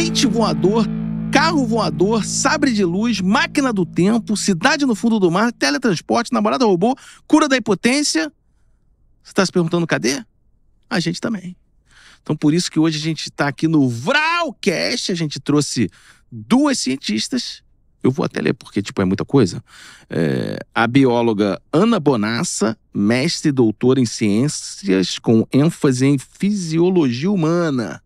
skate voador, carro voador, sabre de luz, máquina do tempo, cidade no fundo do mar, teletransporte, namorada robô, cura da hipotência. Você está se perguntando cadê? A gente também. Então, por isso que hoje a gente está aqui no Vralcast, a gente trouxe duas cientistas. Eu vou até ler porque, tipo, é muita coisa. É, a bióloga Ana Bonassa, mestre e doutora em ciências com ênfase em fisiologia humana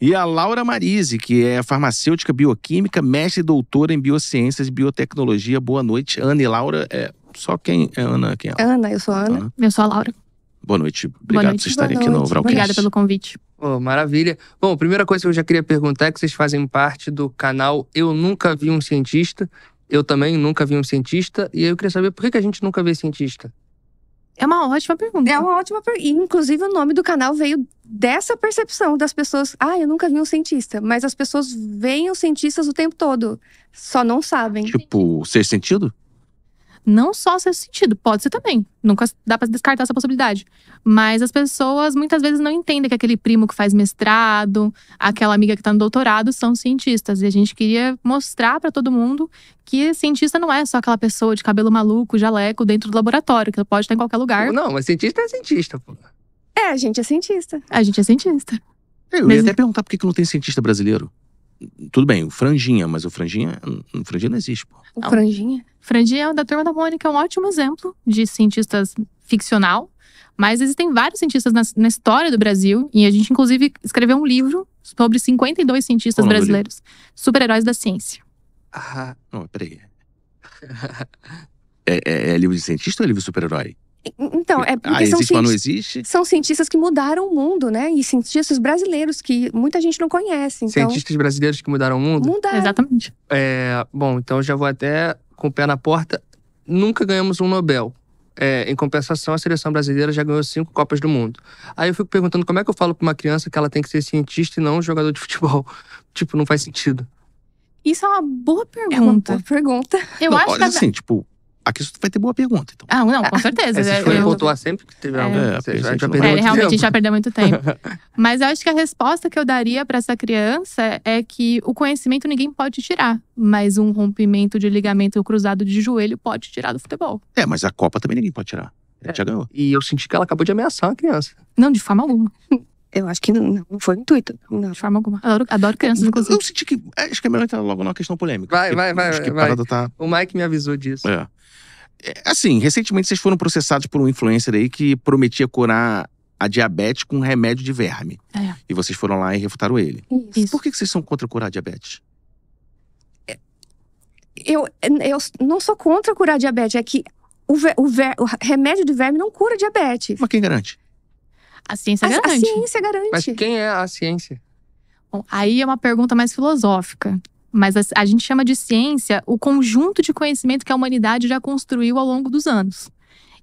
e a Laura Marise, que é farmacêutica bioquímica, mestre e doutora em biociências e biotecnologia. Boa noite, Ana e Laura. É, só quem é Ana? Quem é? Ana, eu sou a Ana. Ana. Eu sou a Laura. Boa noite. Obrigado por vocês estarem aqui no Vralcast. Obrigada pelo convite. Oh, maravilha. Bom, primeira coisa que eu já queria perguntar é que vocês fazem parte do canal Eu Nunca Vi um Cientista. Eu também nunca vi um cientista. E aí eu queria saber por que a gente nunca vê cientista. É uma ótima pergunta. É uma ótima pergunta. Inclusive, o nome do canal veio dessa percepção das pessoas. Ah, eu nunca vi um cientista. Mas as pessoas veem os cientistas o tempo todo. Só não sabem. Tipo, ser sentido? não só sexto sentido, pode ser também. Nunca dá para descartar essa possibilidade. Mas as pessoas muitas vezes não entendem que aquele primo que faz mestrado, aquela amiga que está no doutorado são cientistas. E a gente queria mostrar para todo mundo que cientista não é só aquela pessoa de cabelo maluco, jaleco, dentro do laboratório, que pode estar em qualquer lugar. Não, mas cientista é cientista, pô. É, a gente é cientista. A gente é cientista. Eu ia até perguntar por que não tem cientista brasileiro. Tudo bem, o Franjinha, mas o Franjinha, o franjinha não existe, pô. O Franjinha? Franjinha é o da Turma da Mônica, é um ótimo exemplo de cientistas ficcional. Mas existem vários cientistas na, na, história do Brasil. E a gente, inclusive, escreveu um livro sobre 52 cientistas é brasileiros. Super-heróis da ciência. Ah, não, peraí. é, é, é livro de cientista ou é livro de super-herói? Então, é porque ah, são, cientistas, não existe? são cientistas que mudaram o mundo, né? E cientistas brasileiros que muita gente não conhece. Então... Cientistas brasileiros que mudaram o mundo? Mudaram. Exatamente. É, bom, então já vou até com o pé na porta. Nunca ganhamos um Nobel. É, em compensação, a seleção brasileira já ganhou cinco Copas do Mundo. Aí eu fico perguntando como é que eu falo para uma criança que ela tem que ser cientista e não jogador de futebol. tipo, não faz sentido. Isso é uma boa pergunta. É uma boa pergunta. Eu não, acho olha, que. assim, tipo, Aqui você vai ter boa pergunta, então. Ah, não, com é. certeza. É, se voltou é, a sempre que teve é, algum, é, você já, perdeu é, realmente tempo. a gente vai muito tempo. Mas eu acho que a resposta que eu daria para essa criança é que o conhecimento ninguém pode tirar. Mas um rompimento de ligamento cruzado de joelho pode tirar do futebol. É, mas a Copa também ninguém pode tirar. É, já ganhou. E eu senti que ela acabou de ameaçar uma criança. Não, de forma alguma. Eu acho que não, não foi o intuito. Não. De forma alguma. Adoro, adoro crianças, inclusive. Eu senti que. É, acho que é melhor entrar logo numa questão polêmica. Vai, vai, vai. Acho que vai. Parada tá... O Mike me avisou disso. É. é. Assim, recentemente vocês foram processados por um influencer aí que prometia curar a diabetes com um remédio de verme. É. E vocês foram lá e refutaram ele. Isso. Por que vocês são contra curar a diabetes? É, eu, eu não sou contra curar a diabetes, é que o, ver, o, ver, o remédio de verme não cura diabetes. Mas quem garante? A ciência a, garante. A ciência garante. Mas quem é a ciência? Bom, aí é uma pergunta mais filosófica. Mas a, a gente chama de ciência o conjunto de conhecimento que a humanidade já construiu ao longo dos anos.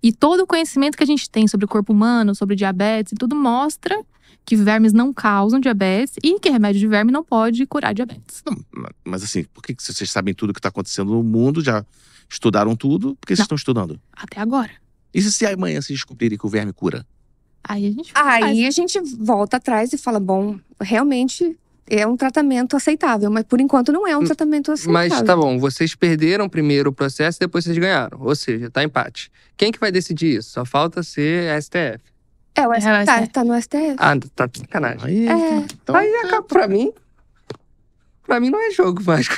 E todo o conhecimento que a gente tem sobre o corpo humano, sobre diabetes e tudo mostra que vermes não causam diabetes e que remédio de verme não pode curar diabetes. Não, mas assim, por que vocês sabem tudo o que está acontecendo no mundo? Já estudaram tudo? Por que vocês não. estão estudando? Até agora. E se amanhã se descobrirem que o verme cura? Aí a gente Aí faz. a gente volta atrás e fala: bom, realmente é um tratamento aceitável, mas por enquanto não é um hum, tratamento aceitável. Mas tá bom, vocês perderam primeiro o processo e depois vocês ganharam. Ou seja, tá empate. Quem que vai decidir isso? Só falta ser STF. É, o é STF. tá, tá, no STF. Ah, tá de sacanagem. Aí, é. Tá então, aí acaba, pra mim. Pra mim não é jogo Vasco.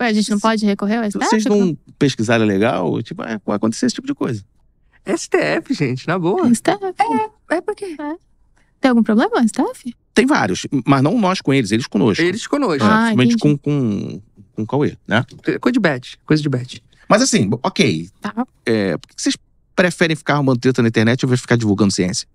Ué, a gente não pode recorrer ao STF? Vocês não então? pesquisaram legal? Tipo, é, vai acontecer esse tipo de coisa. STF, gente, na boa. STF? É, é porque. É. Tem algum problema, STF? Tem vários, mas não nós com eles, eles conosco. Eles conosco. É, ah, com, com, com o Cauê, né? Coisa de bet, coisa de bet. Mas assim, ok. Tá. É, por que vocês preferem ficar arrumando treta na internet ou ficar divulgando ciência?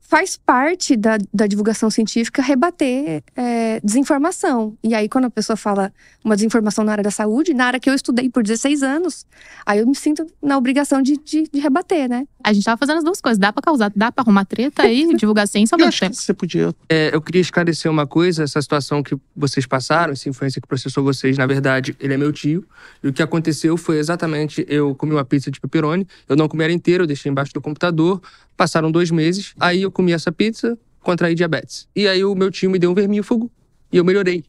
faz parte da, da divulgação científica rebater é, desinformação. E aí, quando a pessoa fala uma desinformação na área da saúde, na área que eu estudei por 16 anos, aí eu me sinto na obrigação de, de, de rebater, né? A gente tava fazendo as duas coisas. Dá pra causar, dá pra arrumar treta e divulgar ciência ao mesmo tempo. Você podia. É, eu queria esclarecer uma coisa, essa situação que vocês passaram, essa influência que processou vocês, na verdade, ele é meu tio. E o que aconteceu foi exatamente, eu comi uma pizza de pepperoni, eu não comi ela inteira, eu deixei embaixo do computador, passaram dois meses, aí Aí eu comi essa pizza, contraí diabetes. E aí o meu tio me deu um vermífugo e eu melhorei.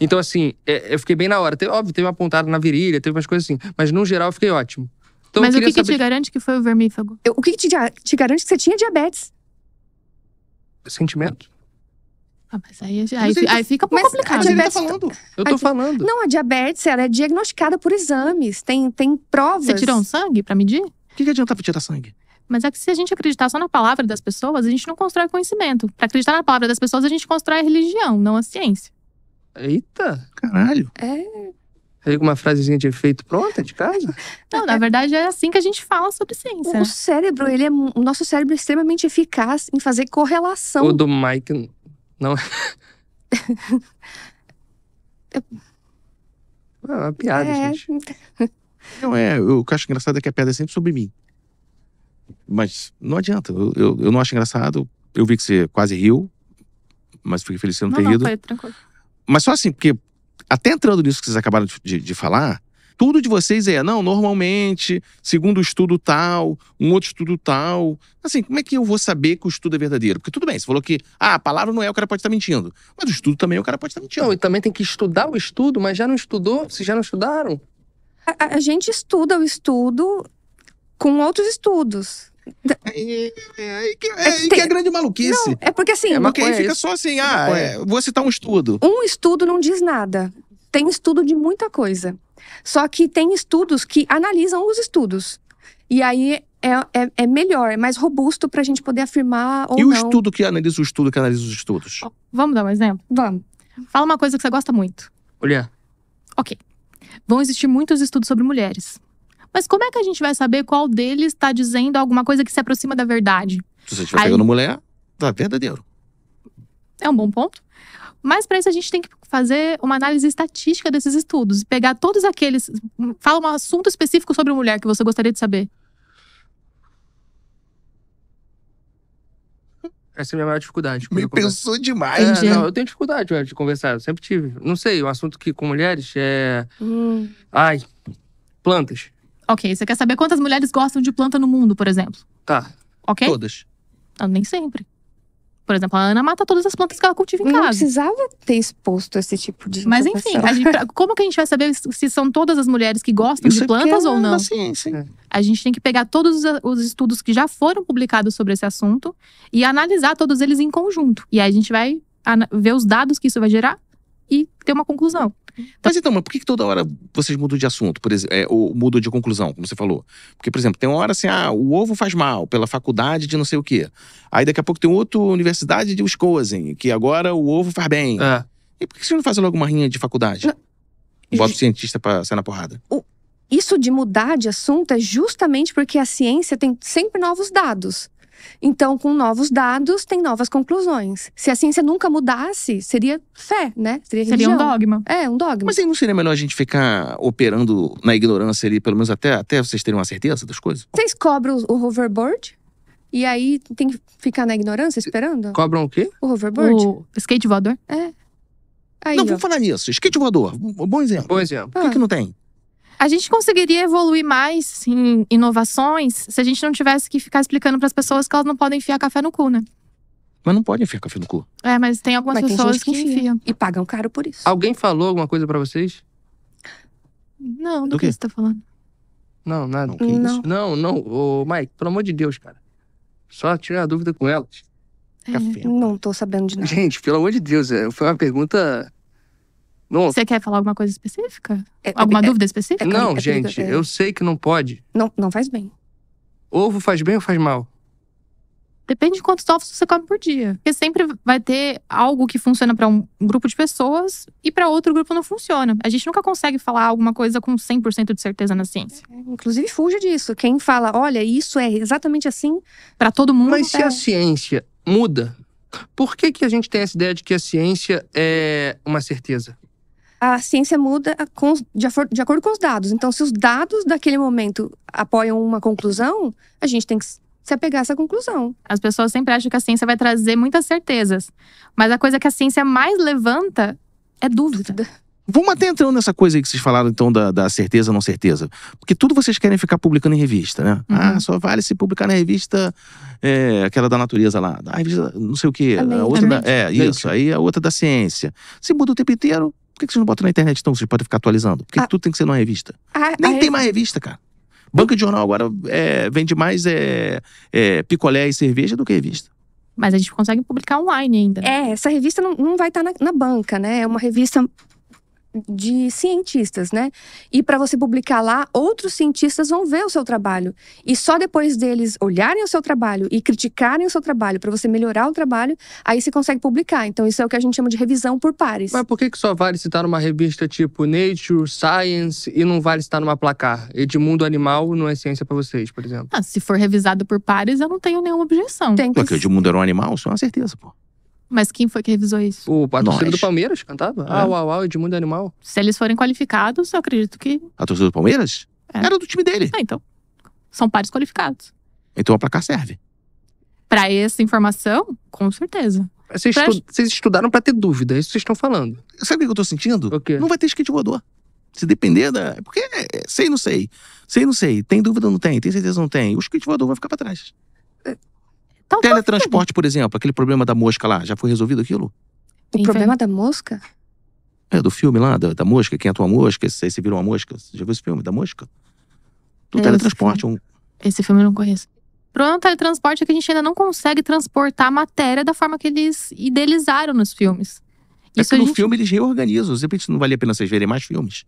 Então, assim, é, eu fiquei bem na hora. Teve, óbvio, teve uma pontada na virilha, teve umas coisas assim. Mas, no geral, eu fiquei ótimo. Então, mas o que, que te garante que foi o vermífago? Eu, o que, que te, te, garante que você tinha diabetes? Sentimento. Ah, mas aí, aí, aí, aí fica um pouco complicado. Diabetes, eu né? tô tá falando. Eu tô a, falando. Não, a diabetes, ela é diagnosticada por exames. Tem, tem provas. Você tirou um sangue pra medir? O que, que adianta tirar sangue? Mas é que se a gente acreditar só na palavra das pessoas, a gente não constrói conhecimento. Para acreditar na palavra das pessoas, a gente constrói a religião, não a ciência. Eita! Caralho! É. com uma frasezinha de efeito pronta de casa? Não, na verdade é assim que a gente fala sobre ciência. O cérebro, ele é, o nosso cérebro é extremamente eficaz em fazer correlação. O do Mike não é. é uma piada, é... gente. Não é, o que eu acho engraçado é que a piada é sempre sobre mim. Mas não adianta, eu, eu, eu, não acho engraçado. Eu vi que você quase riu, mas fiquei feliz de você não, não ter não, rido. Foi tranquilo. Mas só assim, porque até entrando nisso que vocês acabaram de, de falar, tudo de vocês é, não, normalmente, segundo o estudo tal, um outro estudo tal. Assim, como é que eu vou saber que o estudo é verdadeiro? Porque tudo bem, você falou que, ah, a palavra não é, o cara pode estar tá mentindo. Mas o estudo também, é o cara pode estar tá mentindo. Não, e também tem que estudar o estudo, mas já não estudou, vocês já não estudaram. a, a gente estuda o estudo com outros estudos é, é, é, é que é grande maluquice. Não, é porque assim. É, mas que aí fica só assim, ah, é, vou citar um estudo. Um estudo não diz nada. Tem estudo de muita coisa. Só que tem estudos que analisam os estudos. E aí é, é, é melhor, é mais robusto para a gente poder afirmar ou e não. E o estudo que analisa o estudo que analisa os estudos? Vamos dar um exemplo? Vamos. Fala uma coisa que você gosta muito. Mulher. Ok. Vão existir muitos estudos sobre mulheres. Mas como é que a gente vai saber qual deles está dizendo alguma coisa que se aproxima da verdade? Se você estiver Aí, pegando mulher, tá verdadeiro. É um bom ponto. Mas para isso a gente tem que fazer uma análise estatística desses estudos. Pegar todos aqueles. Fala um assunto específico sobre mulher que você gostaria de saber. Essa é a minha maior dificuldade. Me pensou demais. É, né? não, eu tenho dificuldade de conversar. Eu sempre tive. Não sei, o um assunto que com mulheres é. Hum. Ai, plantas. Ok, você quer saber quantas mulheres gostam de planta no mundo, por exemplo? Tá. Ok? Todas. Não, ah, nem sempre. Por exemplo, a Ana mata todas as plantas que ela cultiva em casa. Não precisava ter exposto esse tipo de. Mas enfim, gente, como que a gente vai saber se são todas as mulheres que gostam Isso de é plantas é ou não? Sim, sim. A gente tem que pegar todos os estudos que já foram publicados sobre esse assunto e analisar todos eles em conjunto. E aí a gente vai ver os dados que isso vai gerar e ter uma conclusão. Mas então, mas por que, que, toda hora vocês mudam de assunto, por exemplo, é, ou mudam de conclusão, como você falou? Porque, por exemplo, tem uma hora assim, ah, o ovo faz mal pela faculdade de não sei o quê. Aí daqui a pouco tem outra universidade de Wisconsin, que agora o ovo faz bem. É. E por que vocês não fazem logo uma rinha de faculdade? Não. Bota o cientista pra sair na porrada. O, isso de mudar de assunto é justamente porque a ciência tem sempre novos dados. Então, com novos dados, tem novas conclusões. Se a ciência nunca mudasse, seria fé, né? Seria, seria um dogma. É, um dogma. Mas aí não seria melhor a gente ficar operando na ignorância ali, pelo menos até, até vocês terem uma certeza das coisas? Vocês cobram o hoverboard? E aí tem que ficar na ignorância esperando? Cobram o quê? O hoverboard. O skate voador? É. Aí, não, ó. vamos falar nisso. Skate voador. Bom exemplo. Bom exemplo. Ah. Por que, que ah. não tem? A gente conseguiria evoluir mais assim, em inovações se a gente não tivesse que ficar explicando para as pessoas que elas não podem enfiar café no cu, né? Mas não pode enfiar café no cu. É, mas tem algumas mas pessoas tem que, que enfiam. E pagam caro por isso. Alguém falou alguma coisa para vocês? Não, do, do que você tá falando? Não, nada. Não, não. não, não. Ô, Mike, pelo amor de Deus, cara. Só tirar a dúvida com elas. É, não tô sabendo de nada. Gente, pelo amor de Deus, é, foi uma pergunta não. Você quer falar alguma coisa específica? É, alguma é, é dúvida é específica? Não, é gente, eu sei que não pode. Não, não faz bem. Ovo faz bem ou faz mal? Depende de quantos ovos você come por dia. Porque sempre vai ter algo que funciona para um grupo de pessoas e para outro grupo não funciona. A gente nunca consegue falar alguma coisa com 100% de certeza na ciência. É, inclusive, fuja disso. Quem fala, olha, isso é exatamente assim, para todo mundo. Mas se é. a ciência muda, por que, que a gente tem essa ideia de que a ciência é uma certeza? a ciência muda com, de, de acordo com os dados. Então, se os dados daquele momento apoiam uma conclusão, a gente tem que se apegar a essa conclusão. As pessoas sempre acham que a ciência vai trazer muitas certezas. Mas a coisa que a ciência mais levanta é dúvida. dúvida. Vamos até entrando nessa coisa aí que vocês falaram, então, da, da certeza não certeza. Porque tudo vocês querem ficar publicando em revista, né? Uhum. Ah, só vale se publicar na revista, é, aquela da natureza lá. A revista, não sei o quê. A, a outra né? da, é, isso. Aí a outra da ciência. Se muda o tempo inteiro, que, que vocês não botam na internet então? Vocês podem ficar atualizando. Por que, a... Ah. que tudo tem que ser numa revista? Ah, a... Nem a... tem mais revista, cara. Banca de jornal agora é, vende mais é, é, picolé e cerveja do que revista. Mas a gente consegue publicar online ainda. Né? É, essa revista não, não vai estar tá na, na, banca, né? É uma revista de cientistas, né? E para você publicar lá, outros cientistas vão ver o seu trabalho. E só depois deles olharem o seu trabalho e criticarem o seu trabalho para você melhorar o trabalho, aí você consegue publicar. Então isso é o que a gente chama de revisão por pares. Mas por que, que só vale citar numa revista tipo Nature, Science e não vale citar numa placar? Edmundo Animal não é ciência para vocês, por exemplo. Ah, se for revisado por pares, eu não tenho nenhuma objeção. Tem que... Porque Edmundo era um animal, isso é uma certeza, pô. Mas quem foi que revisou isso? O a torcida do Palmeiras cantava. Ah, uau, é. uau, Edmundo Mundo Animal. Se eles forem qualificados, eu acredito que. A torcida do Palmeiras? É. Era do time dele. Ah, então. São pares qualificados. Então a placar serve. Pra essa informação, com certeza. Vocês, pra... estu... estudaram pra ter dúvida, é isso que vocês estão falando. Sabe o que eu tô sentindo? O quê? Não vai ter skate voador. Se depender da. Porque é, sei, não sei. Sei, não sei. Tem dúvida, não tem. Tem certeza, não tem. O skate voador vai ficar pra trás. Então, tá Teletransporte, por exemplo, aquele problema da mosca lá, já foi resolvido aquilo? O Enfim. problema da mosca? É, do filme lá, da, da mosca, quem é a tua mosca, se aí você virou uma mosca. Você já viu esse filme da mosca? Do é, teletransporte. Esse filme. Um... esse filme eu não conheço. O problema do teletransporte é que a gente ainda não consegue transportar a matéria da forma que eles idealizaram nos filmes. É Isso que no gente... filme eles reorganizam. De repente não vale a pena vocês verem mais filmes.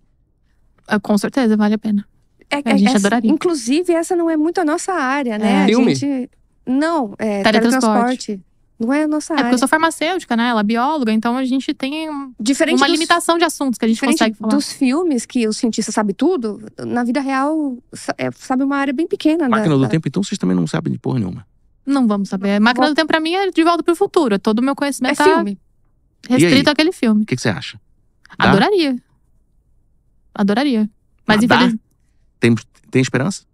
É, com certeza, vale a pena. É, a gente é, essa, adoraria. Inclusive, essa não é muito a nossa área, né? É. A filme? Gente... Não, é teletransporte. Não é a nossa é área. É porque eu sou farmacêutica, né? Ela é bióloga, então a gente tem diferente uma dos, limitação de assuntos que a gente consegue falar. dos filmes que o cientista sabe tudo, na vida real é, sabe uma área bem pequena. Máquina da, do tempo, então vocês também não sabem de porra nenhuma. Não vamos saber. Não, Máquina do tempo pra mim é de volta pro futuro. Todo o meu conhecimento é tá filme. restrito àquele filme. O que, você acha? Dá? Adoraria. Adoraria. Mas ah, infelizmente… Tem, tem esperança?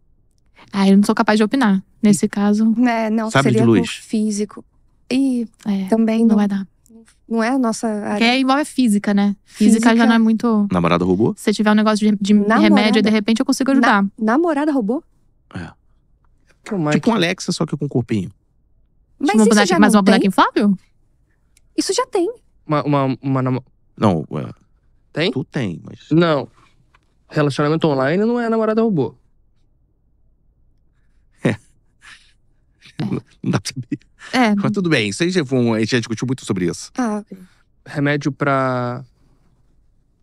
Ah, eu não sou capaz de opinar. Nesse caso. Né, não, Sabe seria de luz. físico. E é, também. Não, não vai dar. Não é a nossa área. Porque envolve é física, né? Física, física, já não é muito. Namorada robô? Se tiver um negócio de, de remédio, de repente eu consigo ajudar. Na, namorada robô? É. Tipo um Alexa, só que com um corpinho. Mas tipo uma isso mais uma boneca inflável? Isso já tem. Uma. uma, uma nam... Não, é... tem? Tu tem, mas. Não. Relacionamento online não é namorada robô. Não dá pra saber. É. Mas tudo bem, isso aí já, a gente já discutiu muito sobre isso. Tá. Remédio pra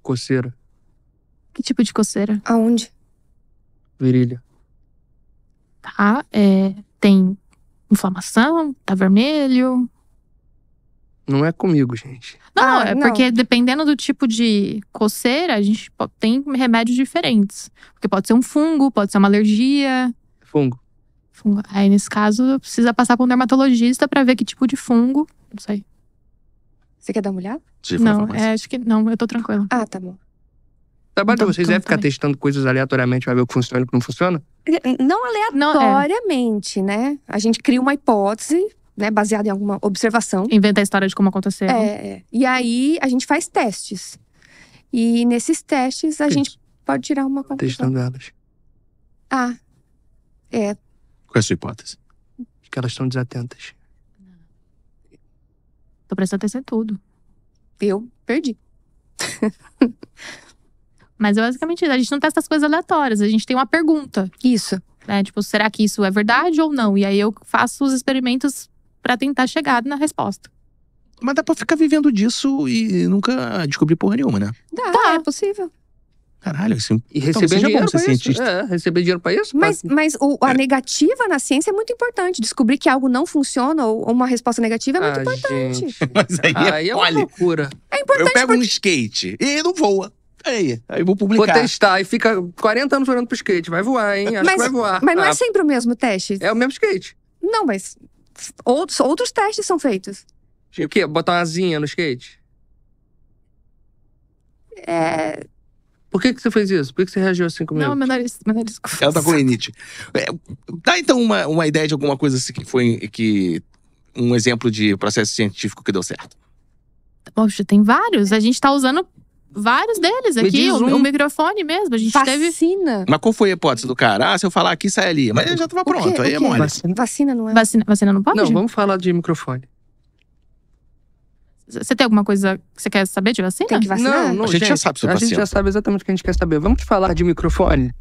coceira. Que tipo de coceira? Aonde? Virilha. Tá, é. Tem inflamação, tá vermelho. Não é comigo, gente. Não, ah, é porque dependendo do tipo de coceira, a gente tem remédios diferentes. Porque pode ser um fungo, pode ser uma alergia. Fungo fungo. Aí, nesse caso, precisa passar para um dermatologista para ver que tipo de fungo. Não sei. Você quer dar uma olhada? não, é, acho que não, eu tô tranquilo Ah, tá bom. trabalho de então, vocês é ficar também. testando coisas aleatoriamente para ver o que funciona e o que não funciona? Não aleatoriamente, não, é. né? A gente cria uma hipótese, né, baseada em alguma observação. Inventa a história de como aconteceu. É, é. E aí a gente faz testes. E nesses testes a que gente isso? pode tirar uma conclusão. Testando elas. Ah. É, qual é a sua hipótese? Que elas estão desatentas. Tô prestando atenção em tudo. Eu perdi. Mas é basicamente isso. A gente não testa as coisas aleatórias, a gente tem uma pergunta. Isso. Né? Tipo, será que isso é verdade ou não? E aí eu faço os experimentos para tentar chegar na resposta. Mas dá pra ficar vivendo disso e nunca descobrir porra nenhuma, né? Dá, é possível. Caralho, isso é e então, receber seja dinheiro bom ser cientista. É, receber dinheiro para isso. Mas, pra... mas o, a é. negativa na ciência é muito importante. Descobrir que algo não funciona ou uma resposta negativa é muito ah, importante. Gente. Mas aí, é aí é, é uma loucura. É importante. Eu pego porque... um skate e ele não voa. Aí, aí vou publicar. Vou testar e fica 40 anos olhando pro skate. Vai voar, hein? Acho mas, que vai voar. Mas não é ah, é sempre o mesmo teste. É o mesmo skate. Não, mas outros, outros testes são feitos. O quê? Botar uma asinha no skate? É por que, que você fez isso? Por que, que você reagiu assim comigo? Não, meu nariz, meu nariz. Ela tá com renite. É, dá então uma, uma ideia de alguma coisa assim que foi que um exemplo de processo científico que deu certo. Poxa, tem vários. A gente tá usando vários deles aqui. O, um... o microfone mesmo. A gente vacina. teve. Mas qual foi a hipótese do cara? Ah, se eu falar aqui, sai ali. Mas ele já tava pronto. Aí é mole. Vacina não é. Vacina, vacina não pode? Não, vamos falar de microfone. Você tem alguma coisa que você quer saber de vacina? Tem que vacinar? Não, não a gente, gente, já sabe sobre a vacina. A gente já sabe exatamente o que a gente quer saber. Vamos te falar de microfone?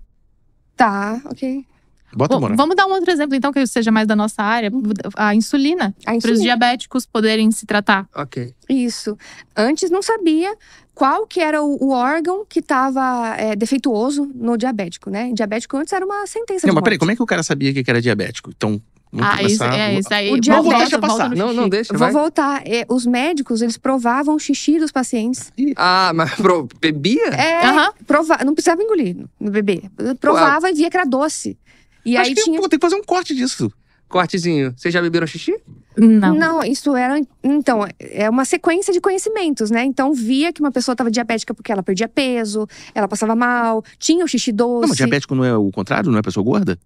Tá, ok. Bota, Bom, vamos dar um outro exemplo, então, que seja mais da nossa área. A insulina. insulina. Para os diabéticos poderem se tratar. Ok. Isso. Antes não sabia qual que era o, o órgão que estava é, defeituoso no diabético, né? Diabético antes era uma sentença Não, mas morte. peraí, como é que o cara sabia que era diabético? Então, Vamos ah, isso, é, isso aí. O diabetes, não deixa passar. Não, não deixa, vai. Vou voltar. É, os médicos, eles provavam o xixi dos pacientes. Ah, mas pro, bebia? É, uhum. prova, não precisava engolir no bebê. Provava Uau. e via que era doce. E Acho aí que, tinha... Pô, tem que fazer um corte disso. Cortezinho. Vocês já beberam xixi? Não. Não, isso era. Então, é uma sequência de conhecimentos, né? Então, via que uma pessoa estava diabética porque ela perdia peso, ela passava mal, tinha o xixi doce. Não, mas diabético não é o contrário? Não é pessoa gorda?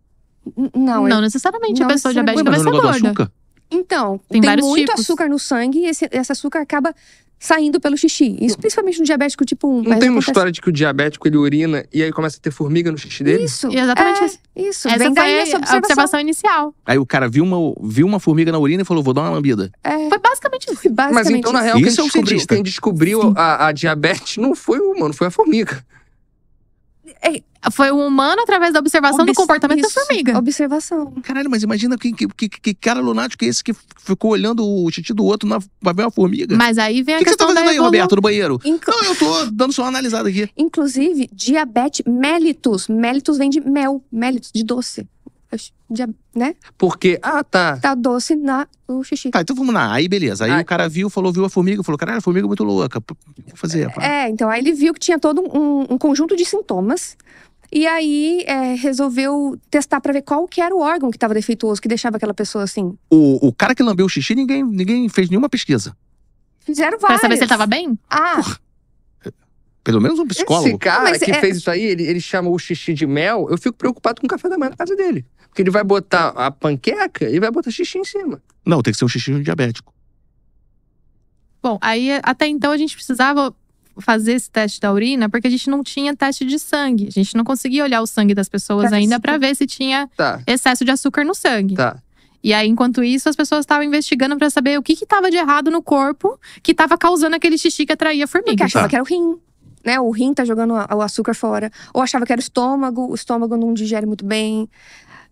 Não, não necessariamente. Não a pessoa diabética vai ser gorda. Então, tem, tem muito tipos. açúcar no sangue e esse, esse, açúcar acaba saindo pelo xixi. Isso principalmente no diabético tipo 1. Não tem uma história de que o diabético ele urina e aí começa a ter formiga no xixi dele? Isso. E exatamente é, isso. Essa Vem foi essa observação. a observação inicial. Aí o cara viu uma, viu uma formiga na urina e falou: vou dar uma lambida. É. Foi basicamente isso. basicamente Mas então, na real, isso. quem é descobriu, quem descobriu a, a diabetes não foi o humano, foi a formiga. Foi um humano através da observação Obs do comportamento isso, da formiga. Observação. Caralho, mas imagina que, que, que, cara lunático é esse que ficou olhando o xixi do outro pra ver uma formiga. Mas aí vem a que questão. O que você tá fazendo aí, Roberto, no banheiro? Inclu... Não, eu tô dando só uma analisada aqui. Inclusive, diabetes mellitus. Mellitus vem de mel, mellitus, de doce né? Porque, ah, tá. Tá doce na, no xixi. Tá, então vamos lá. Aí, beleza. Aí, ah, o cara viu, falou, viu a formiga, falou, caralho, a formiga é muito louca. Vou fazer, rapaz. É, então aí ele viu que tinha todo um, um conjunto de sintomas. E aí é, resolveu testar para ver qual que era o órgão que estava defeituoso, que deixava aquela pessoa assim. O, o cara que lambeu o xixi, ninguém, ninguém fez nenhuma pesquisa. Fizeram várias. Pra saber se ele tava bem? Ah. Porra. Pelo menos um psicólogo. Esse cara Mas que é... fez isso aí, ele, ele chama o xixi de mel. Eu fico preocupado com o café da manhã na casa dele. Porque ele vai botar a panqueca e vai botar xixi em cima. Não, tem que ser um xixi diabético. Bom, aí até então a gente precisava fazer esse teste da urina porque a gente não tinha teste de sangue. A gente não conseguia olhar o sangue das pessoas ainda para ver se tinha tá. excesso de açúcar no sangue. Tá. E aí, enquanto isso, as pessoas estavam investigando para saber o que estava de errado no corpo que estava causando aquele xixi que atraía formiga. Porque achava tá. que era o rim né? O rim tá jogando o açúcar fora. Ou achava que era o estômago, o estômago não digere muito bem.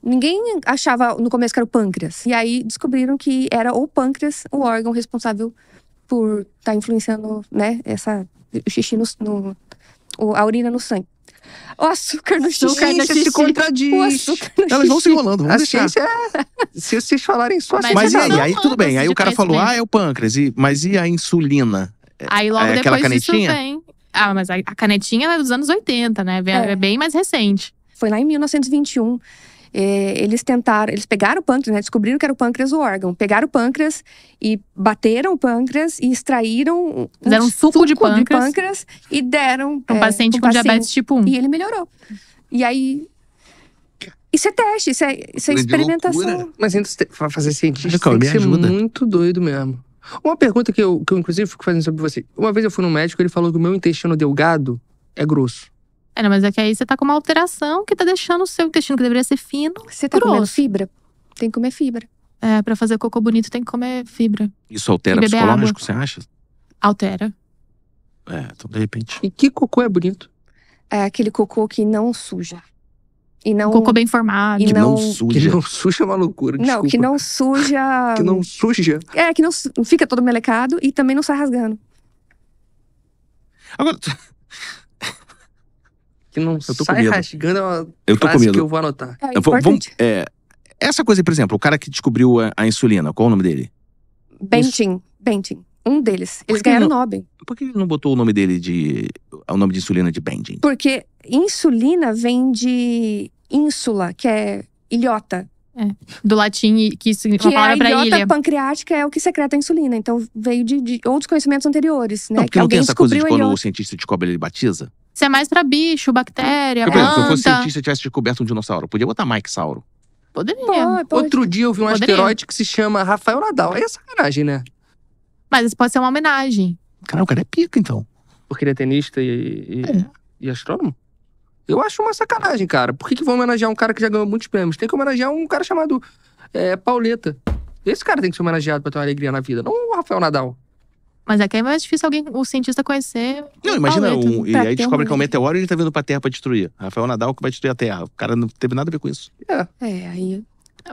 Ninguém achava no começo que era o pâncreas. E aí descobriram que era o pâncreas o órgão responsável por estar tá influenciando, né, essa o xixi no, no o, a urina no sangue. O açúcar no xixi. Açúcar no xixi. se contradiz. O açúcar no Elas xixi. vão se enrolando, vamos a deixar. é... se vocês falarem só assim. Mas, mas e aí, aí tudo bem. Assim, aí o cara falou, ah, é o pâncreas. E, mas e a insulina? Aí logo é aquela depois canetinha? isso vem. Ah, mas a, a canetinha é dos anos 80, né? É. é bem mais recente. Foi lá em 1921 é, eles tentaram, eles pegaram o pâncreas, né, descobriram que era o pâncreas o órgão, pegaram o pâncreas e bateram o pâncreas e extraíram um deram um suco, suco de, pâncreas. de, pâncreas. e deram um é, paciente com paciente, diabetes tipo 1. E ele melhorou. E aí isso é teste, isso é, isso é experimentação. Mas ainda fazer cientista tem que ser ajuda. muito doido mesmo. Uma pergunta que eu, que eu, inclusive, fico fazendo sobre você. Uma vez eu fui no médico, ele falou que o meu intestino delgado é grosso. É, não, mas é que aí você tá com uma alteração que tá deixando o seu intestino, que deveria ser fino. Você tá grosso. comendo fibra? Tem que comer fibra. É, pra fazer cocô bonito tem que comer fibra. Isso altera psicológico, água. você acha? Altera. É, então de repente. E que cocô é bonito? É aquele cocô que não suja. E não, um cocô bem formado. Que não, não, suja. Que não suja é uma loucura, desculpa. Não, que não suja… que não suja. É, que não fica todo melecado e também não sai rasgando. Agora que não eu tô sai rasgando é uma eu tô com medo. que eu vou anotar. É, é vamos, é, essa coisa, por exemplo, o cara que descobriu a, a insulina, qual o nome dele? Bentin. Bentin. Um deles. Eles ganharam o Nobel. Por que ele não botou o nome dele de. o nome de insulina de Bentin? Porque insulina vem de ínsula, que é ilhota. É. Do latim, que significa que uma palavra é a ilhota pancreática é o que secreta a insulina. Então veio de, de outros conhecimentos anteriores, né? Não, porque que não tem essa coisa de quando o cientista descobre, ele batiza? Isso é mais pra bicho, bactéria, Porque, planta. exemplo, se eu fosse cientista e tivesse descoberto um dinossauro, podia botar Mike Sauro. Poderia. Pô, pode. Outro dia eu vi um Poderia. asteroide que se chama Rafael Nadal. Aí é sacanagem, né? Mas isso pode ser uma homenagem. Caralho, o cara é pica, então. Porque ele é tenista e, e, é. e astrônomo? Eu acho uma sacanagem, cara. Por que, que vão homenagear um cara que já ganhou muitos prêmios? Tem que homenagear um cara chamado é, Pauleta. Esse cara tem que ser homenageado pra ter uma alegria na vida, não o Rafael Nadal. Mas é que é mais difícil alguém, o cientista conhecer. Não, imagina, um, e aí descobre um... que é um meteoro e ele tá vindo pra Terra pra destruir. Rafael Nadal que vai destruir a Terra. O cara não teve nada a ver com isso. É. É, aí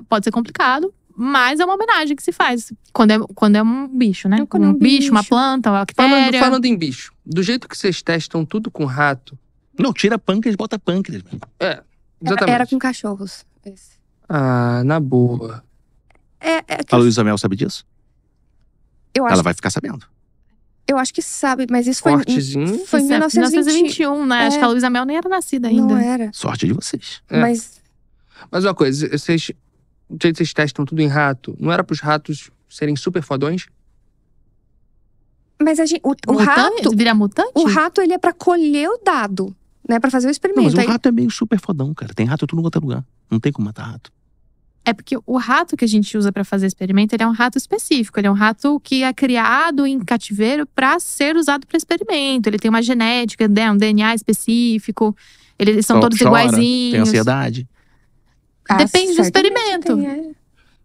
pode ser complicado, mas é uma homenagem que se faz. Quando é, quando é um bicho, né? É quando um, é um bicho, bicho, uma planta, uma bactéria. Falando, falando, em bicho, do jeito que vocês testam tudo com rato. Não, tira pâncreas, bota pâncreas. É, exatamente. Era, era com cachorros. Esse. Ah, na boa. É, é que... A Luísa Mel sabe disso? Eu acho. Ela vai ficar sabendo. Eu acho que sabe, mas isso foi. Cortezinho. Foi em 1921, é né? É. Acho que a Luísa Mel nem era nascida ainda. Não era. Sorte de vocês. É. Mas. Mas uma coisa, vocês. o jeito que vocês testam tudo em rato, não era pros ratos serem super fodões? Mas a gente. O, o mutante? rato. Vira mutante? O rato, ele é pra colher o dado, né? Pra fazer o experimento. Não, mas o rato é meio super fodão, cara. Tem rato tudo quanto outro é lugar. Não tem como matar rato. É porque o rato que a gente usa para fazer experimento, ele é um rato específico, ele é um rato que é criado em cativeiro para ser usado para experimento. Ele tem uma genética, né, um DNA específico. Eles são Só todos chora, iguaizinhos. Tem ansiedade. Ah, Depende do experimento. Tem, é.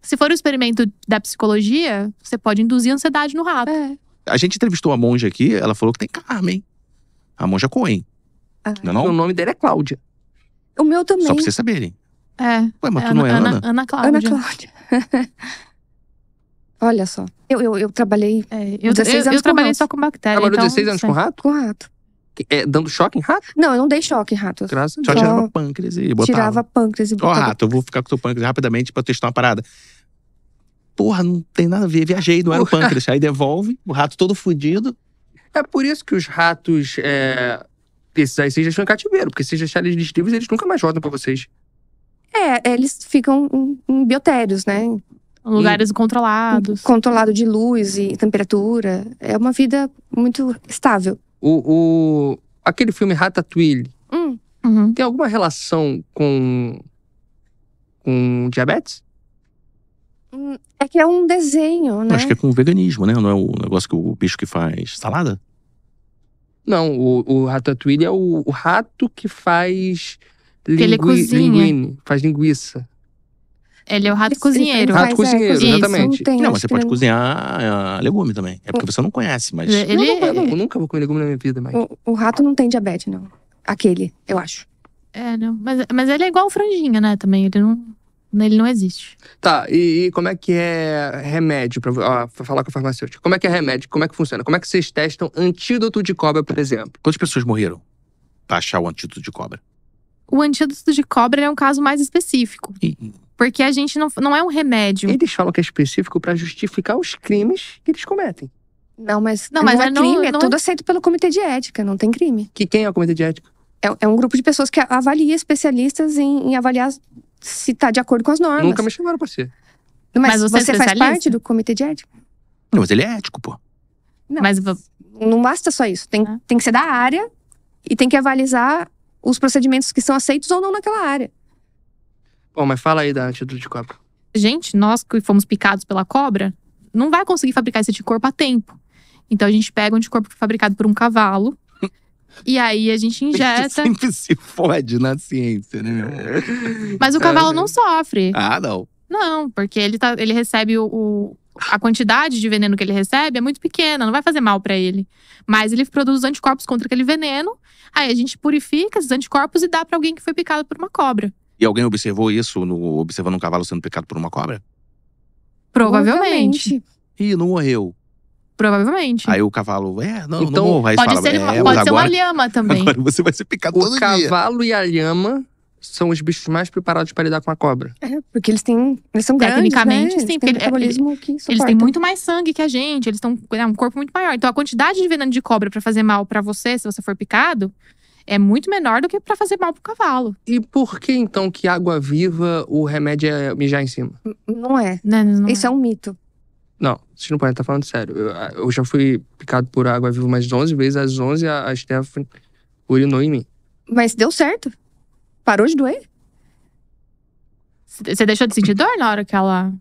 Se for o um experimento da psicologia, você pode induzir ansiedade no rato. É. A gente entrevistou a monja aqui, ela falou que tem Carmen. A monja Cohen. Ah. Não, é não? O nome dela é Cláudia. O meu também. Só pra vocês saberem. É. Ué, mas é tu não é Ana? Ana, Cláudia. Ana Cláudia. Olha só. Eu, eu, eu trabalhei. É, eu, 16 eu, eu trabalhei rato. só com bactéria. Trabalhou então, 16 anos sei. com rato? Com rato. É, dando choque em rato? Não, eu não dei choque em rato. Graças a Deus. Só tirava pâncreas e botava. Tirava pâncreas e botava. Ó, oh, rato, eu vou ficar com o teu pâncreas rapidamente pra testar uma parada. Porra, não tem nada a ver. Viajei, não era o pâncreas. Aí devolve, o rato todo fudido. É por isso que os ratos. É, esses aí vocês já estão em cativeiro, porque se vocês deixarem eles livres, eles nunca mais voltam pra vocês. É, eles ficam em, em biotérios, né? Lugares e, controlados. Controlado de luz e temperatura. É uma vida muito estável. O, o aquele filme Ratatouille hum. uhum. tem alguma relação com, com diabetes? Hum, é que é um desenho, né? Acho que é com o veganismo, né? Não é o negócio que o bicho que faz salada? Não, o, o Ratatouille é o, o rato que faz Lingui, ele cozinha. Linguine, faz linguiça. Ele é o rato é, isso, cozinheiro. Rato cozinheiro, exatamente. Não, não você pode cozinhar uh, legume também. É porque você não conhece, mas. Ele, não, eu nunca vou comer legume na minha vida, mas. O, o, rato não tem diabetes, não. Aquele, eu acho. É, não. Mas, mas ele é igual o franjinha, né? Também. Ele não. Ele não existe. Tá, e, e como é que é remédio, pra, ó, pra, falar com a farmacêutica? Como é que é remédio? Como é que funciona? Como é que vocês testam antídoto de cobra, por exemplo? Quantas pessoas morreram pra achar o antídoto de cobra? o antídoto de cobra é um caso mais específico. E, porque a gente não, não é um remédio. Eles falam que é específico para justificar os crimes que eles cometem. Não, mas não, mas não é, é crime, é não... tudo é- aceito pelo comitê de ética, não tem crime. Que quem é o comitê de ética? É, é um grupo de pessoas que avalia especialistas em, em avaliar se está de acordo com as normas. Nunca me chamaram para ser. Mas, mas, você, é você é faz parte do comitê de ética? Não, mas ele é ético, pô. Não, mas não basta só isso. Tem, ah. tem que ser da área e tem que avalizar os procedimentos que são aceitos ou não naquela área. Bom, mas fala aí da antídoto de cobra. Gente, nós que fomos picados pela cobra, não vai conseguir fabricar esse anticorpo a tempo. Então a gente pega um anticorpo fabricado por um cavalo, e aí a gente injeta. A gente sempre se fode na ciência, né, meu? Mas o é, cavalo né? não sofre. Ah, não. Não, porque ele, tá, ele recebe o, a quantidade de veneno que ele recebe é muito pequena, não vai fazer mal para ele. Mas ele produz anticorpos contra aquele veneno, aí a gente purifica esses anticorpos e dá para alguém que foi picado por uma cobra. E alguém observou isso no observando um cavalo sendo picado por uma cobra? Provavelmente. E não morreu. Provavelmente. Aí o cavalo, é, não, então, não morra. Pode, fala, ser, é, pode ser uma lhama também. Agora você vai ser picado o todo O cavalo dia. e a lhama são os bichos mais preparados para lidar com a cobra. É, porque eles têm. Eles são grandes. Tecnicamente, né? sim, eles, é- metabolismo eles têm muito mais sangue que a gente, eles têm é um corpo muito maior. Então a quantidade de veneno de cobra para fazer mal para você, se você for picado, é muito menor do que para fazer mal pro cavalo. E por que então que água viva o remédio é mijar em cima? Não é. Né, não, Isso é. é um mito. Não, vocês não podem estar tá falando sério. Eu, ah, eu já fui picado por água viva mais 11 vezes, às 11 a, a Stephanie urinou em mim. Mas deu certo. Parou de doer? Você deixou de sentir dor na hora que ela.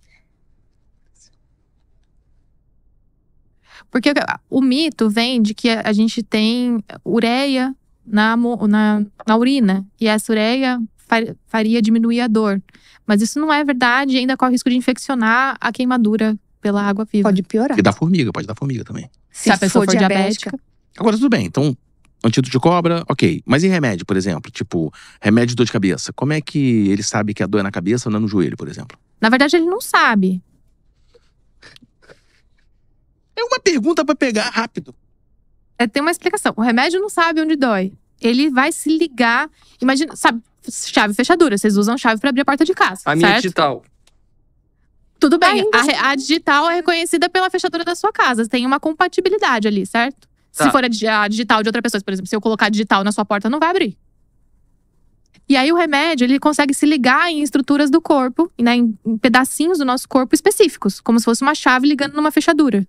Porque o mito vem de que a gente tem ureia na, na, na urina. E essa ureia faria diminuir a dor. Mas isso não é verdade e ainda corre o risco de infeccionar a queimadura pela água viva. Pode piorar. E dá formiga, pode dar formiga também. Se, Se a pessoa for, for diabética. diabética. Agora tudo bem, então antídoto de cobra, ok. Mas e remédio, por exemplo? Tipo, remédio de dor de cabeça. Como é que ele sabe que a dor é na cabeça ou não é no joelho, por exemplo? Na verdade, ele não sabe. É uma pergunta para pegar rápido. É, tem uma explicação. O remédio não sabe onde dói. Ele vai se ligar. Imagina, sabe, chave fechadura. Vocês usam chave para abrir a porta de casa. A certo? minha digital. Tudo bem, a, assim a digital é reconhecida pela fechadura da sua casa. Tem uma compatibilidade ali, certo? Tá. Se for a digital de outra pessoa, por exemplo, se eu colocar digital na sua porta, não vai abrir. E aí o remédio, ele consegue se ligar em estruturas do corpo, né, em pedacinhos do nosso corpo específicos, como se fosse uma chave ligando numa fechadura.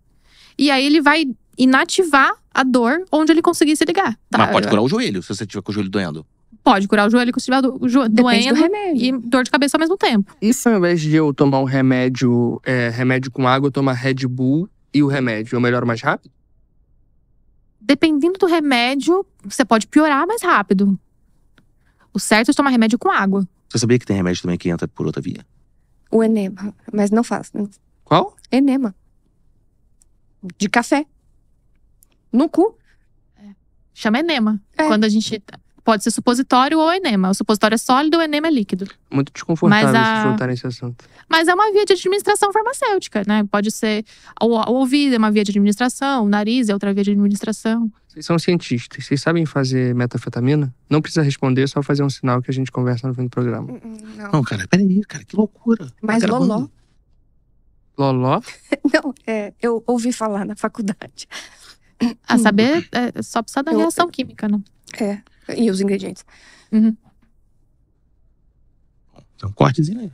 E aí ele vai inativar a dor onde ele conseguir se ligar. Tá? Mas pode curar o joelho, se você tiver com o joelho doendo. Pode curar o joelho se tiver do, doendo do e dor de cabeça ao mesmo tempo. E se ao invés de eu tomar um remédio, é, remédio com água, eu tomar Red Bull e o remédio, eu melhoro mais rápido? dependendo do remédio, você pode piorar mais rápido. O certo é tomar remédio com água. Você sabia que tem remédio também que entra por outra via? O enema, mas não faz. Né? Qual? Enema. De café. No cu. Chama enema. É. Quando a gente tá- Pode ser supositório ou enema. O supositório é sólido, o enema é líquido. Muito desconfortável a... se juntar nesse assunto. Mas é uma via de administração farmacêutica, né? Pode ser. O, o ouvido é uma via de administração, o nariz é outra via de administração. Vocês são cientistas, vocês sabem fazer metafetamina? Não precisa responder, é só fazer um sinal que a gente conversa no fim do programa. Hum, hum, não, não cara, peraí, cara, que loucura. Tá mas tá Loló. Loló? não, é, eu ouvi falar na faculdade. A saber, hum. é, só precisa da reação química, né? É e os ingredientes. Uhum. Tem é um cortezinho aí.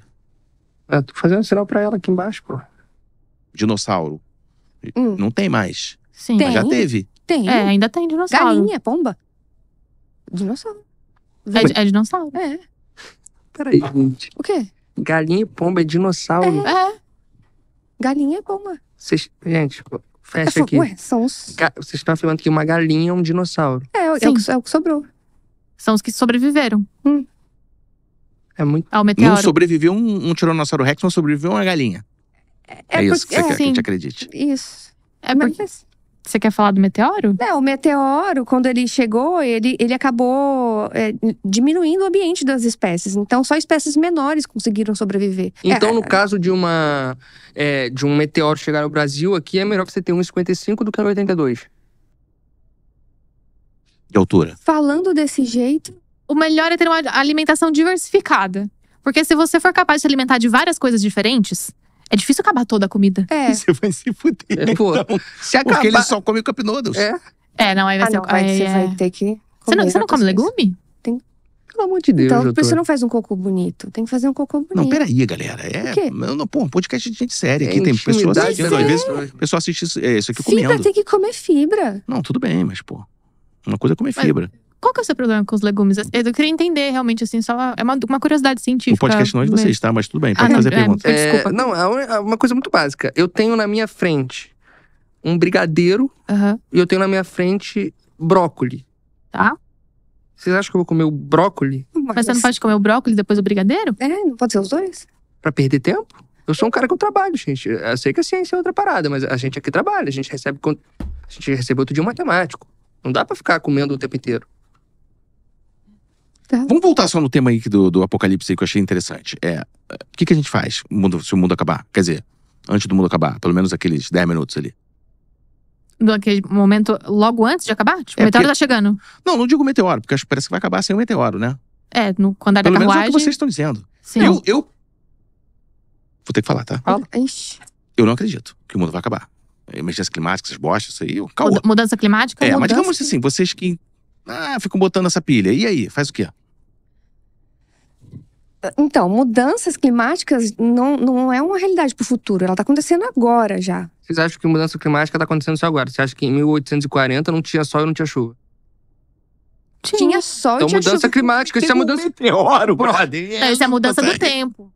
Eu é, tô fazendo sinal pra ela aqui embaixo, pô. Dinossauro. Hum. Não tem mais. Sim. Mas já teve. Tem. É, ainda tem dinossauro. Galinha, pomba. Dinossauro. É, é dinossauro. É. Peraí, gente. O quê? Galinha e pomba é dinossauro. É. é. Galinha e pomba. Vocês, gente, fecha aqui. ué, são os. Vocês estão afirmando que uma galinha é um dinossauro. É, é, o, que- é o que sobrou. São os que sobreviveram. Hum. É muito. Ao meteoro. Não sobreviveu um, um Tiranossauro Rex, não sobreviveu uma galinha. É, é, é isso porque, que você é, quer sim. que a assim, gente acredite. Isso. É porque... É você quer falar do meteoro? Não, o meteoro, quando ele chegou, ele, ele acabou é, diminuindo o ambiente das espécies. Então, só espécies menores conseguiram sobreviver. Então, é. no caso de uma é, de um meteoro chegar ao Brasil, aqui é melhor você ter um 55 do que um 82 de altura. Falando desse jeito, o melhor é ter uma alimentação diversificada. Porque se você for capaz de se alimentar de várias coisas diferentes, é difícil acabar toda a comida. É. Você vai se fuder. É, pô, então, se acabar... Porque ele só come cup noodles. É. é, não, aí vai ah, ser… Não, aí, aí você é... vai ter que Você não, você não come legume? Tem... Pelo amor de Deus, Então, doutor. você não faz um cocô bonito. Tem que fazer um cocô bonito. Não, peraí, galera. É, eu não, pô, um podcast de gente séria. Aqui é tem pessoas assistindo. Às vezes, o pessoal assiste isso, é, isso aqui fibra comendo. Fibra tem que comer fibra. Não, tudo bem, mas, pô… Uma coisa é comer Mas... fibra. Qual que é o seu problema com os legumes? Eu queria entender realmente, assim, só. É uma, uma curiosidade científica. O podcast não é de vocês, tá? Mas tudo bem, pode ah, fazer é, não, pergunta. É, desculpa. Não, é uma coisa muito básica. Eu tenho na minha frente um brigadeiro uhum. e eu tenho na minha frente brócoli. Tá. Vocês acham que eu vou comer o brócoli? Mas, Mas você não pode comer o brócoli depois o brigadeiro? É, não pode ser os dois. Pra perder tempo? Eu sou um cara que eu trabalho, gente. Eu sei que a ciência é outra parada, mas a gente aqui trabalha, a gente recebe. A gente recebeu outro dia um matemático. Não dá para ficar comendo o tempo inteiro. Tá. Vamos voltar só no tema aí do, do apocalipse aí que eu achei interessante. É, o que, que a gente faz mundo, se o mundo acabar? Quer dizer, antes do mundo acabar, pelo menos aqueles 10 minutos ali. Naquele momento, logo antes de acabar? Tipo, é o meteoro porque... tá chegando. Não, não digo meteoro, porque acho que parece que vai acabar sem o meteoro, né? É, no, quando a Pelo menos é o que vocês estão dizendo. Sim. Eu, eu. Vou ter que falar, tá? Fala. Eu não acredito que o mundo vai acabar emergência climática, essas bostas, isso aí. Caô. Mudança climática? É, mudança mas digamos assim, vocês que ah, ficam botando essa pilha. E aí, faz o quê? Então, mudanças climáticas não, não é uma realidade para o futuro, ela está acontecendo agora já. Vocês acham que mudança climática está acontecendo só agora? Você acha que em 1840 não tinha sol e não tinha chuva? Tinha, tinha sol e então, tinha mudança chuva. climática, isso é mudança. Um meteoro, brother. Então, isso é mudança do tempo.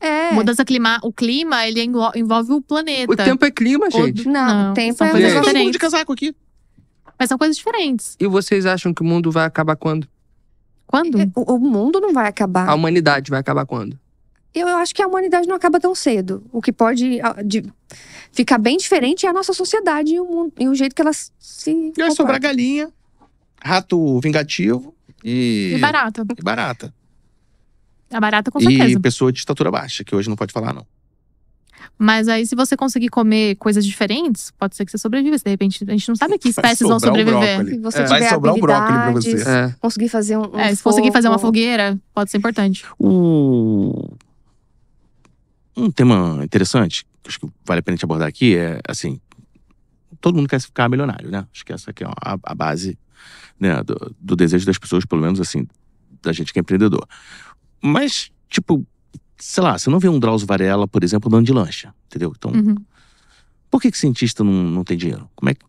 É. Mudança climática, o clima, ele envolve o planeta. O tempo é clima, gente. O... Não, não, o tempo é coisas diferentes. Mundo de casaco aqui. Mas são coisas diferentes. E vocês acham que o mundo vai acabar quando? Quando? É, o, o mundo não vai acabar. A humanidade vai acabar quando? Eu, eu, acho que a humanidade não acaba tão cedo. O que pode de, ficar bem diferente é a nossa sociedade e o, mundo, e o jeito que ela se. E vai sobrar galinha, rato vingativo e. E barata. E barata. A é barata, com certeza. E pessoa de estatura baixa, que hoje não pode falar, não. Mas aí, se você conseguir comer coisas diferentes, pode ser que você sobreviva. De repente, a gente não sabe que espécies vão sobreviver. Se você é. Vai sobrar um brócolis pra você. É. Conseguir fazer um. É, um é, se conseguir fazer uma fogueira, pode ser importante. Um tema interessante, que acho que vale a pena gente abordar aqui, é assim: todo mundo quer ficar milionário, né? Acho que essa aqui é a, a base né, do, do desejo das pessoas, pelo menos assim, da gente que é empreendedor. Mas, tipo, sei lá, você não vê um Drauzio Varela, por exemplo, dando de lancha, entendeu? Então, uhum. por que, que cientista não, não tem dinheiro? Como é que.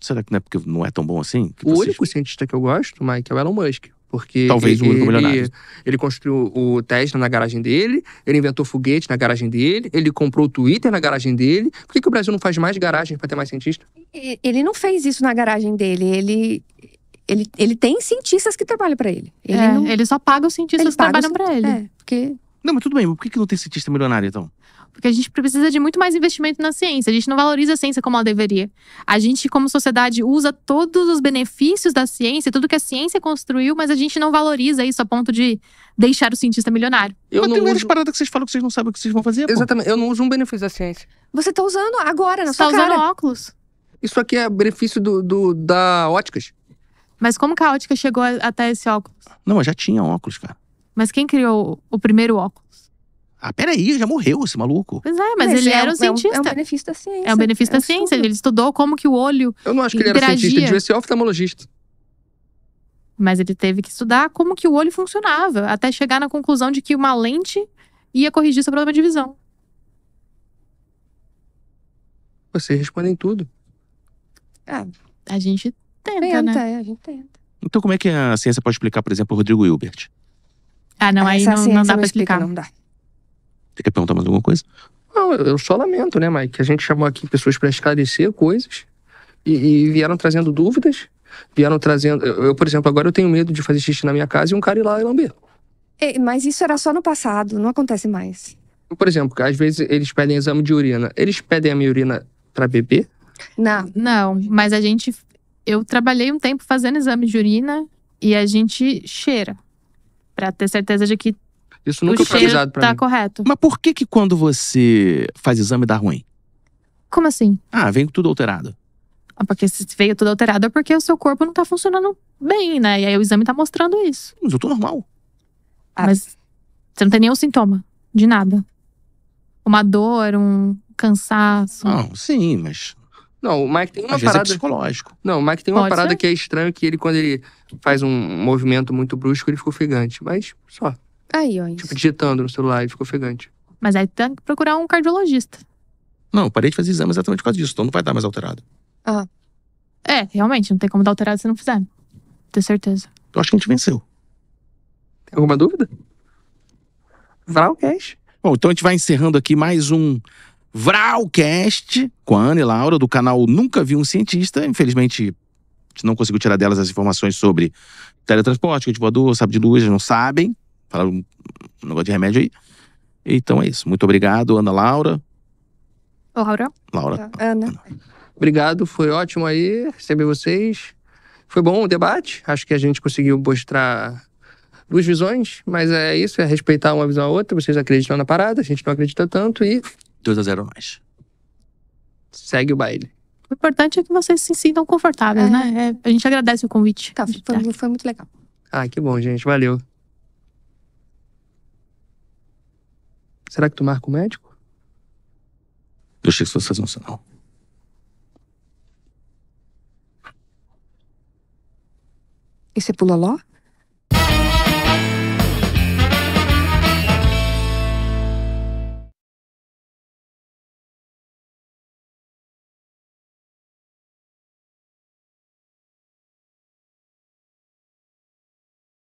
Será que não é porque não é tão bom assim? o vocês... único cientista que eu gosto, Mike, é o Elon Musk porque talvez ele, o único milionário. Ele construiu o Tesla na garagem dele, ele inventou foguete na garagem dele, ele comprou o Twitter na garagem dele. Por que, que o Brasil não faz mais garagens para ter mais cientista? Ele não fez isso na garagem dele. Ele ele, ele tem cientistas que trabalham para ele. Ele, é, não... ele só paga os cientistas ele que trabalham para ele. É, porque... Não, mas tudo bem, por que, que não tem cientista milionário então? Porque a gente precisa de muito mais investimento na ciência. A gente não valoriza a ciência como ela deveria. A gente, como sociedade, usa todos os benefícios da ciência, tudo que a ciência construiu, mas a gente não valoriza isso a ponto de deixar o cientista milionário. Eu mas não tem uso... paradas que vocês falam que vocês não sabem o que vocês vão fazer. Exatamente. Pô. Eu não uso um benefício da ciência. Você está usando agora, na Você sua tá usando óculos. Isso aqui é benefício do, do da óticas. Mas como que a ótica chegou a, até esse óculos? Não, eu já tinha óculos, cara. Mas quem criou o primeiro óculos? Ah, peraí, já morreu esse maluco. Pois é, mas, mas ele é, era um cientista. É um, é benefício da ciência. É um benefício é da ciência. Ele estudou como que o olho. Eu não acho que ele era cientista, ele devia ser oftalmologista. Mas ele teve que estudar como que o olho funcionava, até chegar na conclusão de que uma lente ia corrigir seu problema de visão. Vocês respondem tudo. Ah, a gente tenta, tenta né? É, a gente tenta. Então como é que a ciência pode explicar, por exemplo, o Rodrigo Hilbert? Ah, não, ah, aí não, não, dá pra explicar. Não dá. Você quer perguntar mais alguma coisa? Não, eu só lamento, né, Mike? A gente chamou aqui pessoas para esclarecer coisas e, e, vieram trazendo dúvidas, vieram trazendo. Eu, eu, por exemplo, agora eu tenho medo de fazer xixi na minha casa e um cara ir lá e lamber. É, mas isso era só no passado, não acontece mais. Por exemplo, às vezes eles pedem exame de urina. Eles pedem a minha urina para beber? Não. Não, mas a gente eu trabalhei um tempo fazendo exame de urina e a gente cheira para ter certeza de que isso nunca o foi para tá mim. correto. Mas por que que quando você faz exame dá ruim? Como assim? Ah, vem tudo alterado. Ah, porque se veio tudo alterado é porque o seu corpo não tá funcionando bem, né? E aí o exame tá mostrando isso. Mas eu tô normal. Ah. Mas você não tem nenhum sintoma de nada. Uma dor, um cansaço. Não, sim, mas não, o Mike tem uma Às parada. Vezes é psicológico. Não, o Mike tem uma Pode parada ser? que é estranha, que ele, quando ele faz um movimento muito brusco, ele fica ofegante. Mas só. Aí, ó. Tipo, digitando no celular, ele fica ofegante. Mas aí tem que procurar um cardiologista. Não, parei de fazer exame exatamente por causa disso, então não vai dar mais alterado. Ah. É, realmente, não tem como dar alterado se não fizer. Tenho certeza. Eu acho que a gente venceu. Tem alguma dúvida? Vralcast. Bom, então a gente vai encerrando aqui mais um Vralcast com a Ana e Laura do canal Nunca Vi um Cientista. Infelizmente, a gente não conseguiu tirar delas as informações sobre teletransporte, cultivador, é sabe de luz, não sabem. Falaram um negócio de remédio aí. Então é isso. Muito obrigado, Ana Laura. Laura. Laura. Tá. Ana. Ana. Obrigado, foi ótimo aí receber vocês. Foi bom o debate. Acho que a gente conseguiu mostrar duas visões, mas é isso, é respeitar uma visão a outra. Vocês acreditam na parada, a gente não acredita tanto e 2 a 0 nós. mais. Segue o baile. O importante é que vocês se sintam confortáveis, é. né? É, a gente agradece o convite. Tá, foi, tá. foi muito legal. Ah, que bom, gente. Valeu. Será que tu marca o um médico? Eu achei que fosse fazer um sinal. E você pula lá?